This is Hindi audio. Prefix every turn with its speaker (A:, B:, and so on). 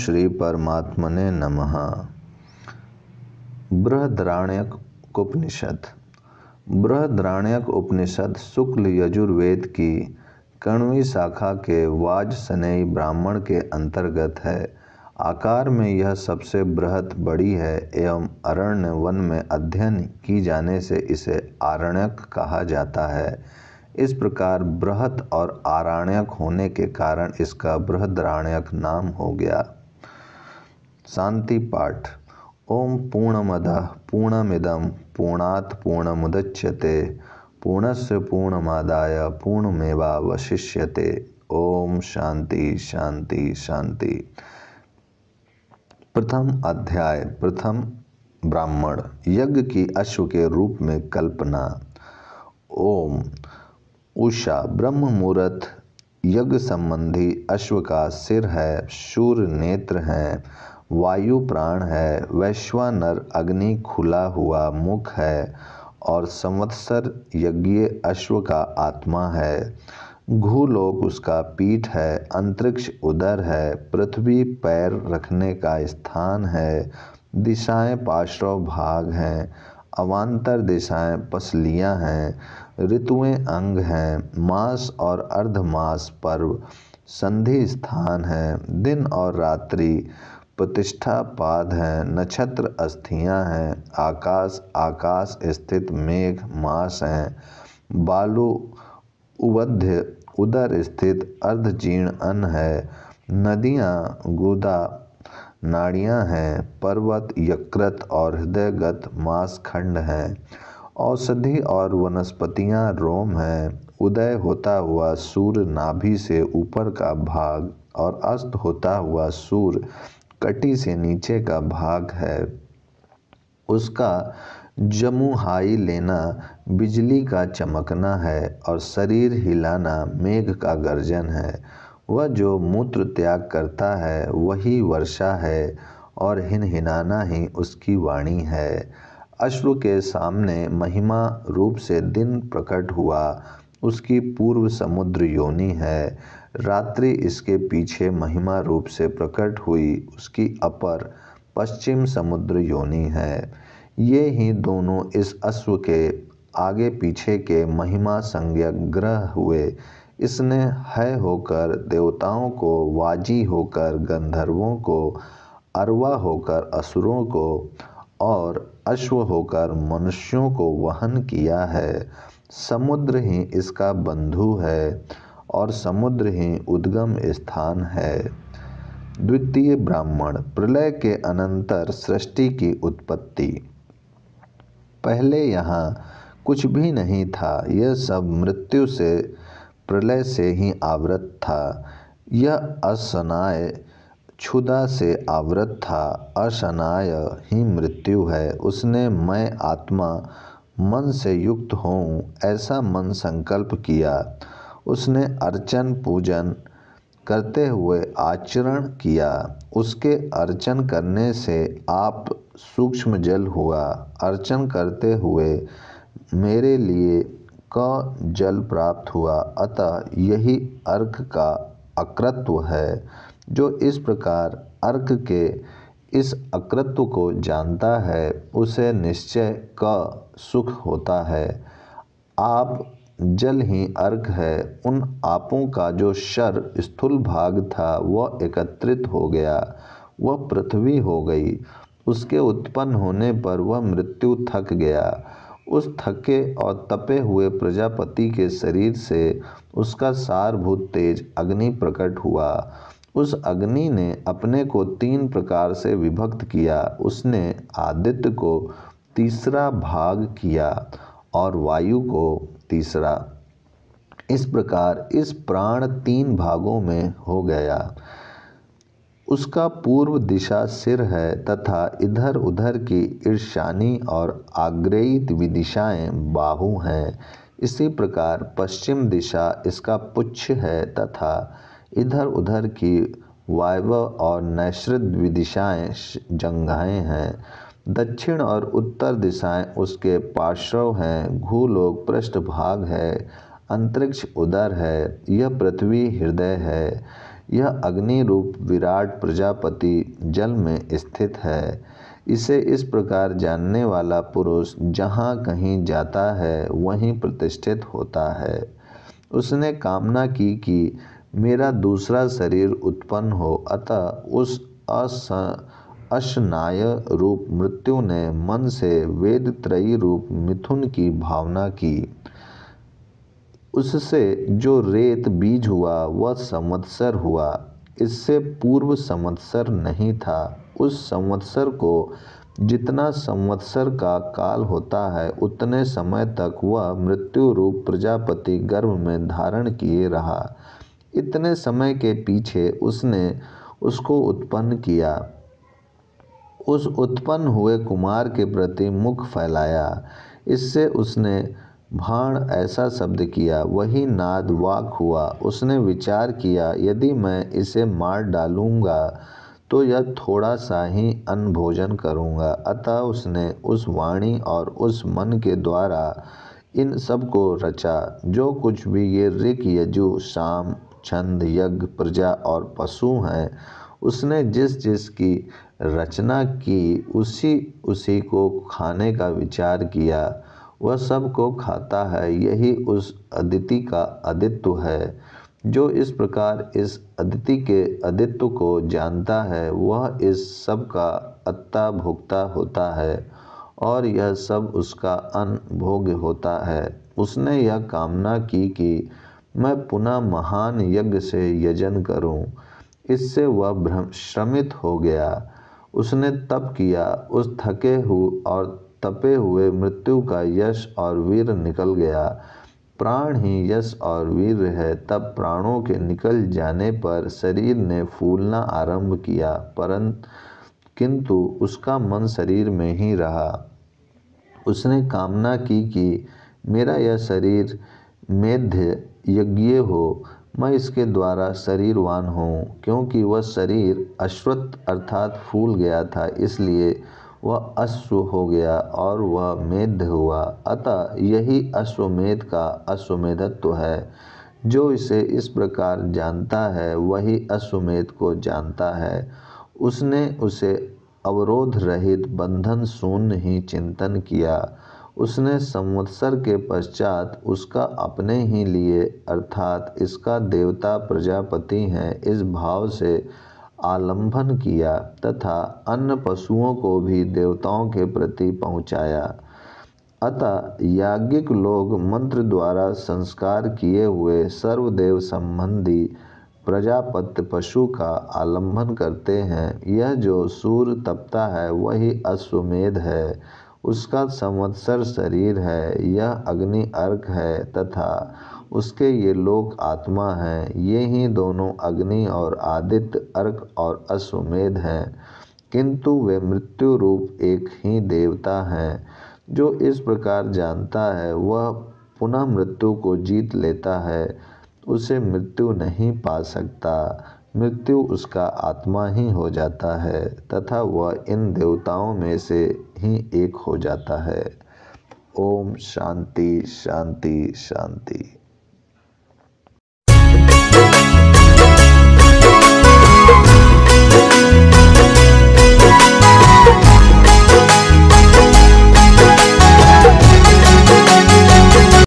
A: श्री परमात्मने नमः बृहद्राण्यक उपनिषद बृहद्राण्यक उपनिषद शुक्ल यजुर्वेद की कणवी शाखा के सनेई ब्राह्मण के अंतर्गत है आकार में यह सबसे बृहद बड़ी है एवं अरण्य वन में अध्ययन की जाने से इसे आरण्यक कहा जाता है इस प्रकार बृहत और आरण्यक होने के कारण इसका बृहद्राण्यक नाम हो गया शांति पाठ ओम पूर्णमद पूर्णमिदम पूर्णात पूर्ण मुदच्यते पूर्णस्य पूर्णमादाय पूर्णमेवावशिष्यते ओम शांति शांति शांति प्रथम अध्याय प्रथम ब्राह्मण यज्ञ की अश्व के रूप में कल्पना ओम उषा ब्रह्म मुहूर्त यज्ञ संबंधी अश्व का सिर है शूर नेत्र हैं वायु प्राण है वैश्वानर अग्नि खुला हुआ मुख है और संवत्सर यज्ञ अश्व का आत्मा है घूलोक उसका पीठ है अंतरिक्ष उदर है पृथ्वी पैर रखने का स्थान है दिशाएं पार्श्व भाग हैं अवान्तर दिशाएं पसलियां हैं ऋतुएं अंग हैं मास और अर्धमास पर्व संधि स्थान है दिन और रात्रि प्रतिष्ठा पाद हैं नक्षत्र अस्थियाँ हैं आकाश आकाश स्थित मेघ मास हैं बालू उबध्य उदर स्थित अर्धजीर्ण अन्न है नदियाँ गुदा नाड़ियाँ हैं पर्वत यकृत और हृदयगत मांसखंड हैं औषधि और वनस्पतियाँ रोम हैं उदय होता हुआ सूर्य नाभि से ऊपर का भाग और अस्त होता हुआ सूर्य कटी से नीचे का भाग है उसका जमुहाई लेना बिजली का चमकना है और शरीर हिलाना मेघ का गर्जन है वह जो मूत्र त्याग करता है वही वर्षा है और हिनहिनाना ही उसकी वाणी है अश्व के सामने महिमा रूप से दिन प्रकट हुआ उसकी पूर्व समुद्र योनि है रात्रि इसके पीछे महिमा रूप से प्रकट हुई उसकी अपर पश्चिम समुद्र योनि है ये ही दोनों इस अश्व के आगे पीछे के महिमा संज्ञक ग्रह हुए इसने हय होकर देवताओं को वाजी होकर गंधर्वों को अरवा होकर असुरों को और अश्व होकर मनुष्यों को वहन किया है समुद्र ही इसका बंधु है और समुद्र ही उद्गम स्थान है द्वितीय ब्राह्मण प्रलय के अनंतर सृष्टि की उत्पत्ति पहले यहाँ कुछ भी नहीं था यह सब मृत्यु से प्रलय से ही आवृत था यह असनाय क्षुदा से आवृत था असनाय ही मृत्यु है उसने मैं आत्मा मन से युक्त हों ऐसा मन संकल्प किया उसने अर्चन पूजन करते हुए आचरण किया उसके अर्चन करने से आप सूक्ष्म जल हुआ अर्चन करते हुए मेरे लिए क जल प्राप्त हुआ अतः यही अर्क का अकृत्व है जो इस प्रकार अर्क के इस अकृत्व को जानता है उसे निश्चय का सुख होता है आप जल ही अर्घ है उन आपों का जो शर स्थूल भाग था वह एकत्रित हो गया वह पृथ्वी हो गई उसके उत्पन्न होने पर वह मृत्यु थक गया उस थके और तपे हुए प्रजापति के शरीर से उसका सारभूत तेज अग्नि प्रकट हुआ उस अग्नि ने अपने को तीन प्रकार से विभक्त किया उसने आदित्य को तीसरा भाग किया और वायु को तीसरा इस प्रकार इस प्राण तीन भागों में हो गया उसका पूर्व दिशा सिर है तथा इधर उधर की ईर्षानी और आग्रहित विदिशाएं बाहु हैं इसी प्रकार पश्चिम दिशा इसका पुच्छ है तथा इधर उधर की वायव और नैश्रित दिशाएं जंघाएँ हैं दक्षिण और उत्तर दिशाएं उसके पार्श्व हैं भूलोक पृष्ठभाग है अंतरिक्ष उदर है यह पृथ्वी हृदय है यह अग्नि रूप विराट प्रजापति जल में स्थित है इसे इस प्रकार जानने वाला पुरुष जहाँ कहीं जाता है वहीं प्रतिष्ठित होता है उसने कामना की कि मेरा दूसरा शरीर उत्पन्न हो अतः उस अस अशनाय रूप मृत्यु ने मन से वेद त्रयी रूप मिथुन की भावना की उससे जो रेत बीज हुआ वह संवत्सर हुआ इससे पूर्व संवत्सर नहीं था उस संवत्सर को जितना संवत्सर का काल होता है उतने समय तक वह मृत्यु रूप प्रजापति गर्भ में धारण किए रहा इतने समय के पीछे उसने उसको उत्पन्न किया उस उत्पन्न हुए कुमार के प्रति मुख फैलाया इससे उसने भाण ऐसा शब्द किया वही नाद वाक हुआ उसने विचार किया यदि मैं इसे मार डालूँगा तो यह थोड़ा सा ही अन्न भोजन करूँगा अतः उसने उस वाणी और उस मन के द्वारा इन सब को रचा जो कुछ भी ये ऋख यजु शाम छंद यज्ञ प्रजा और पशु हैं उसने जिस जिस की रचना की उसी उसी को खाने का विचार किया वह सबको खाता है यही उस अदिति का अदित्व है जो इस प्रकार इस अदिति के अदित्व को जानता है वह इस सब का अत्ता भोक्ता होता है और यह सब उसका अन्न भोग्य होता है उसने यह कामना की कि मैं पुनः महान यज्ञ से यजन करूं इससे वह भ्रम श्रमित हो गया उसने तप किया उस थके हुए और तपे हुए मृत्यु का यश और वीर निकल गया प्राण ही यश और वीर है तब प्राणों के निकल जाने पर शरीर ने फूलना आरंभ किया परंतु किंतु उसका मन शरीर में ही रहा उसने कामना की कि मेरा यह शरीर मेध्य यज्ञ हो मैं इसके द्वारा शरीरवान हूँ क्योंकि वह शरीर अश्वत्थ अर्थात फूल गया था इसलिए वह अश्व हो गया और वह मेध हुआ अतः यही अश्वमेध का अश्वमेधत्व है जो इसे इस प्रकार जानता है वही अश्वमेध को जानता है उसने उसे अवरोध रहित बंधन शून्य ही चिंतन किया उसने संवत्सर के पश्चात उसका अपने ही लिए अर्थात इसका देवता प्रजापति हैं इस भाव से आलंभन किया तथा अन्य पशुओं को भी देवताओं के प्रति पहुँचाया अतः याज्ञिक लोग मंत्र द्वारा संस्कार किए हुए सर्वदेव संबंधी प्रजापत पशु का आलंभन करते हैं यह जो सूर्य तपता है वही अश्वमेध है उसका संवत्सर शरीर है यह अग्नि अर्क है तथा उसके ये लोक आत्मा हैं ये ही दोनों अग्नि और आदित्य अर्क और अश्वमेध हैं किंतु वे मृत्यु रूप एक ही देवता हैं जो इस प्रकार जानता है वह पुनः मृत्यु को जीत लेता है उसे मृत्यु नहीं पा सकता मृत्यु उसका आत्मा ही हो जाता है तथा वह इन देवताओं में से ही एक हो जाता है ओम शांति शांति शांति